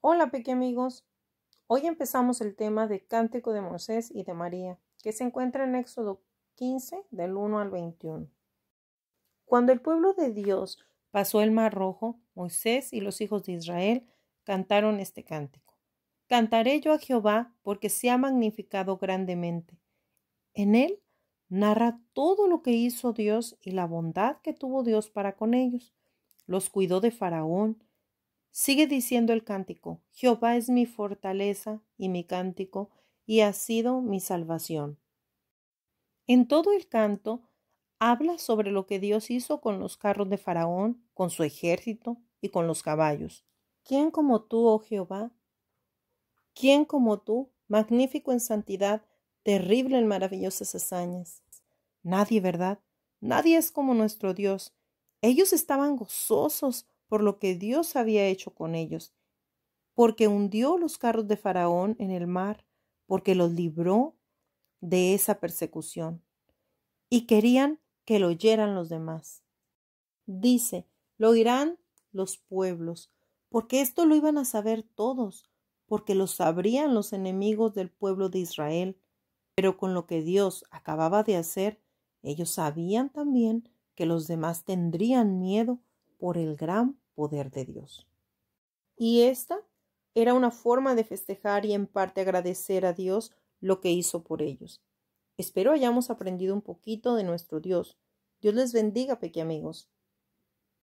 Hola, pequeños amigos. Hoy empezamos el tema de Cántico de Moisés y de María, que se encuentra en Éxodo 15, del 1 al 21. Cuando el pueblo de Dios pasó el Mar Rojo, Moisés y los hijos de Israel cantaron este cántico. Cantaré yo a Jehová porque se ha magnificado grandemente. En él narra todo lo que hizo Dios y la bondad que tuvo Dios para con ellos. Los cuidó de Faraón, Sigue diciendo el cántico, Jehová es mi fortaleza y mi cántico, y ha sido mi salvación. En todo el canto habla sobre lo que Dios hizo con los carros de Faraón, con su ejército y con los caballos. ¿Quién como tú, oh Jehová? ¿Quién como tú, magnífico en santidad, terrible en maravillosas hazañas? Nadie, ¿verdad? Nadie es como nuestro Dios. Ellos estaban gozosos por lo que Dios había hecho con ellos, porque hundió los carros de Faraón en el mar, porque los libró de esa persecución. Y querían que lo oyeran los demás. Dice, lo oirán los pueblos, porque esto lo iban a saber todos, porque lo sabrían los enemigos del pueblo de Israel. Pero con lo que Dios acababa de hacer, ellos sabían también que los demás tendrían miedo por el gran poder de Dios. Y esta era una forma de festejar y en parte agradecer a Dios lo que hizo por ellos. Espero hayamos aprendido un poquito de nuestro Dios. Dios les bendiga, pequeños amigos.